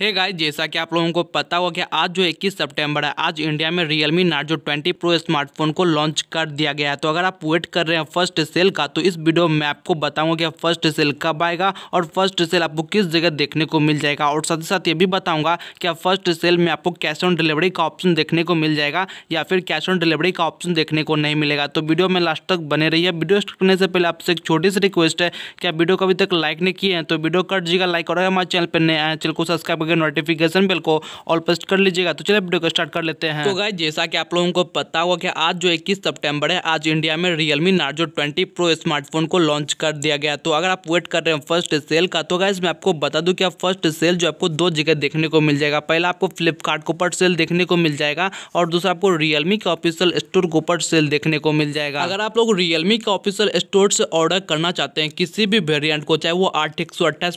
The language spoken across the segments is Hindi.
हे hey गाइस जैसा कि आप लोगों को पता होगा कि आज जो 21 सितंबर है आज इंडिया में Realme नार्जो 20 प्रो स्मार्टफोन को लॉन्च कर दिया गया है तो अगर आप वेट कर रहे हैं फर्स्ट सेल का तो इस वीडियो में आपको बताऊंगा कि फर्स्ट सेल कब आएगा और फर्स्ट सेल आपको किस जगह देखने को मिल जाएगा और साथ ही साथ ये भी बताऊँगा कि फर्स्ट सेल में आपको कैश ऑन डिलीवरी का ऑप्शन देखने को मिल जाएगा या फिर कैश ऑन डिलीवरी का ऑप्शन देखने को नहीं मिलेगा तो वीडियो में लास्ट तक बने है वीडियो स्टार्ट करने से पहले आपसे एक छोटी सी रिक्वेस्ट है कि आप वीडियो को अभी तक लाइक नहीं किए हैं तो वीडियो कट दीजिएगा लाइक और हमारे चैनल पर नए आए चैनल को सब्सक्राइब के नोटिफिकेशन बिल को ऑल पोस्ट कर लीजिएगा तो चलिए वीडियो को स्टार्ट कर लेते हैं तो गाय जैसा कि आप लोगों को पता होगा कि आज जो इक्कीस सितंबर है आज इंडिया में रियलमी नार्जो 20 प्रो स्मार्टफोन को लॉन्च कर दिया गया तो अगर आप वेट कर रहे हैं फर्स्ट सेल का तो गाइज मैं आपको बता दूँ कि आप फर्स्ट सेल जो आपको दो जगह देखने को मिल जाएगा पहला आपको फ्लिपकार्ट को ऊपर सेल देखने को मिल जाएगा और दूसरा आपको रियलमी का ऑफिशियल स्टोर को ऊपर सेल देखने को मिल जाएगा अगर आप लोग रियलमी का ऑफिशियल स्टोर से ऑर्डर करना चाहते हैं किसी भी वेरियंट को चाहे वो आठ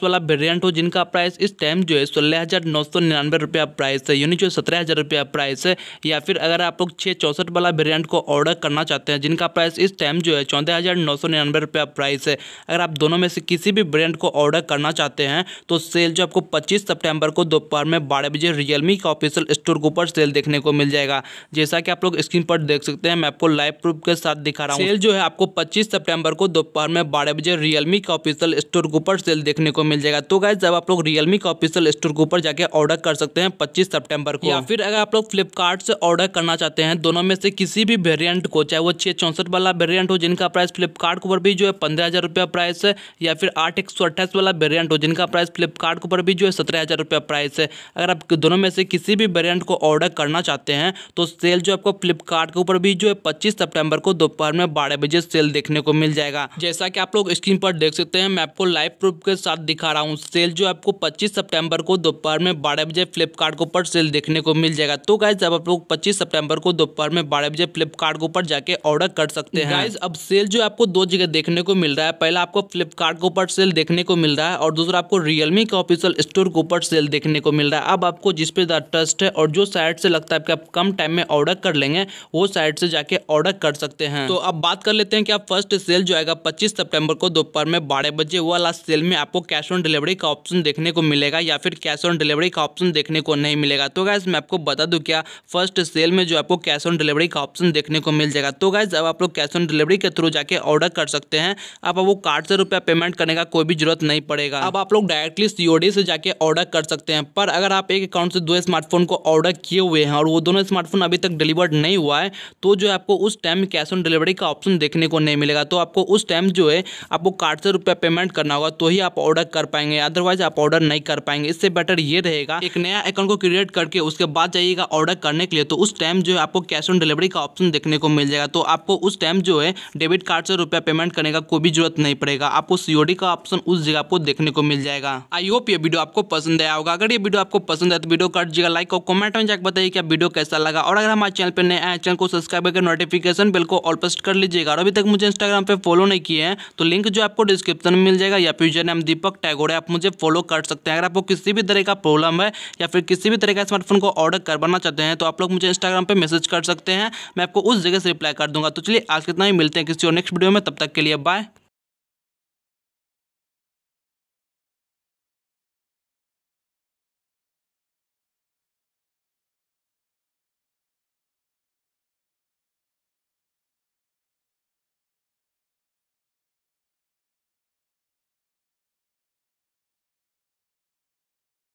वाला वेरियंट हो जिनका प्राइस इस टाइम जो है सोलह सोलह हज़ार रुपया प्राइस है यानी जो सत्रह हज़ार रुपया प्राइस है या फिर अगर आप लोग छः चौंसठ वाला वेरियंट को ऑर्डर करना चाहते हैं जिनका प्राइस इस टाइम जो है चौदह हज़ार नौ सौ निन्यानवे रुपया प्राइस है अगर आप दोनों में से किसी भी ब्रांड को ऑर्डर करना चाहते हैं तो सेल जो आपको पच्चीस सितंबर को दोपहर में बारह बजे रियलमी का ऑफिशियल स्टोर के ऊपर सेल देखने को मिल जाएगा जैसा कि आप लोग स्क्रीन पर देख सकते हैं मैं आपको लाइव प्रूफ के साथ दिखा रहा हूँ सेल जो है आपको पच्चीस सेप्टेम्बर को दोपहर में बारह बजे रियलमी का ऑफिशियल स्टोर के ऊपर सेल देखने को मिल जाएगा तो गाय जब आप लोग रियलमी का ऑफिशियल स्टोर के ऊपर जाके ऑर्डर कर सकते हैं पच्चीस सेप्टेम्बर को या फिर अगर आप लोग फ्लिपकार्ट से ऑर्डर करना चाहते हैं दोनों में से किसी भी वेरियंट को चाहे वो छः चौंसठ वाला वेरियंट हो जिनका प्राइस फ्लिपकार्ट ऊपर भी जो है पंद्रह हज़ार रुपया प्राइस है या फिर आठ एक सौ अट्ठाईस वाला वेरियंट हो जिनका प्राइस फ्लिपकार्ट ऊपर भी जो है सत्रह हज़ार रुपया प्राइस है अगर आप दोनों में से किसी भी वेरियंट को ऑर्डर करना चाहते हैं तो सेल जो आपको फ्लिपकार्ट के ऊपर भी जो है पच्चीस सेप्टेम्बर को दोपहर में बारह बजे सेल देखने को मिल जाएगा जैसा कि आप लोग स्क्रीन पर देख सकते हैं मैं आपको लाइव प्रूफ के साथ दिखा रहा हूँ सेल जो आपको पच्चीस सेप्टेम्बर को दोपहर दोपहर में बारह बजे फ्लिपकार्ट के ऊपर सेल देखने को मिल जाएगा तो गाइज अब आप लोग पच्चीस सितंबर को दोपहर में बारह बजे फ्लिपकार्ट के ऊपर जाके ऑर्डर कर सकते हैं गाइज अब सेल जो आपको दो जगह देखने को मिल रहा है पहला आपको फ्लिपकार्ट के ऊपर सेल देखने को मिल रहा है और दूसरा आपको रियलमी के ऑफिशियल स्टोर के ऊपर सेल देखने को मिल रहा है अब आपको जिस पे ट्रस्ट है और जो साइड से लगता है कि आप कम टाइम में ऑर्डर कर लेंगे वो साइड से जाके ऑर्डर कर सकते हैं तो अब बात कर लेते हैं कि आप फर्स्ट सेल जो आएगा पच्चीस सितंबर को दोपहर में बारह बजे वो वाला सेल में आपको कैश ऑन डिलीवरी का ऑप्शन देखने को मिलेगा या फिर कैश ऑन डिलीवरी का ऑप्शन देखने को नहीं मिलेगा तो गैस मैं आपको बता दूँ क्या फर्स्ट सेल में जो आपको कैश ऑन डिलीवरी का ऑप्शन देखने को मिल जाएगा तो गैस अब आप लोग कैश ऑन डिलीवरी के थ्रू जाके ऑर्डर कर सकते हैं अब वो कार्ड से रुपया पेमेंट करने का कोई भी जरूरत नहीं पड़ेगा अब आप लोग डायरेक्टली सीओडी से जाके ऑर्डर कर सकते हैं पर अगर आप एक अकाउंट से दो स्मार्टफोन को ऑर्डर किए हुए हैं और वो दोनों स्मार्टफोन अभी तक डिलीवर्ड नहीं हुआ है तो जो आपको उस टाइम कैश ऑन डिलीवरी का ऑप्शन देखने को नहीं मिलेगा तो आपको उस टाइम जो है आपको कार्ड से रुपया पेमेंट करना होगा तो ही आप ऑर्डर कर पाएंगे अदरवाइज आप ऑर्डर नहीं कर पाएंगे इससे बेटर मेथड ये रहेगा एक नया अकाउंट को क्रिएट करके उसके बाद जाइएगा ऑर्डर करने के लिए तो उस टाइम जो है आपको कैश ऑन डिलीवरी का ऑप्शन देखने को मिल जाएगा तो आपको उस टाइम जो है डेबिट कार्ड से रुपया पेमेंट करने का कोई भी जरूरत नहीं पड़ेगा आपको सीओडी का ऑप्शन उस जगह आपको देखने को मिल जाएगा आई होप ये वीडियो आपको पसंद आया होगा अगर ये वीडियो आपको पसंद है तो वीडियो कर दीजिएगा लाइक और कमेंट में जाकर बताइए कि वीडियो कैसा लगा और अगर हमारे चैनल पर नए आए चैनल को सब्सक्राइब करके नोटिफिकेशन बिल को ऑल पेस्ट कर लीजिएगा और अभी तक मुझे इंस्टाग्राम पर फॉलो नहीं किए हैं तो लिंक जो आपको डिस्क्रिप्शन में मिल जाएगा या फिर जो नाम दीपक टैगोर है आप मुझे फॉलो कर सकते हैं अगर आपको किसी भी तरह का प्रॉब्लम है या फिर किसी भी तरह का स्मार्टफोन को ऑर्डर करवाना चाहते हैं तो आप लोग मुझे इंस्टाग्राम पर मैसेज कर सकते हैं मैं आपको उस जगह से रिप्लाई कर दूंगा तो चलिए आज कितना ही मिलते हैं किसी और नेक्स्ट वीडियो में तब तक के लिए बाय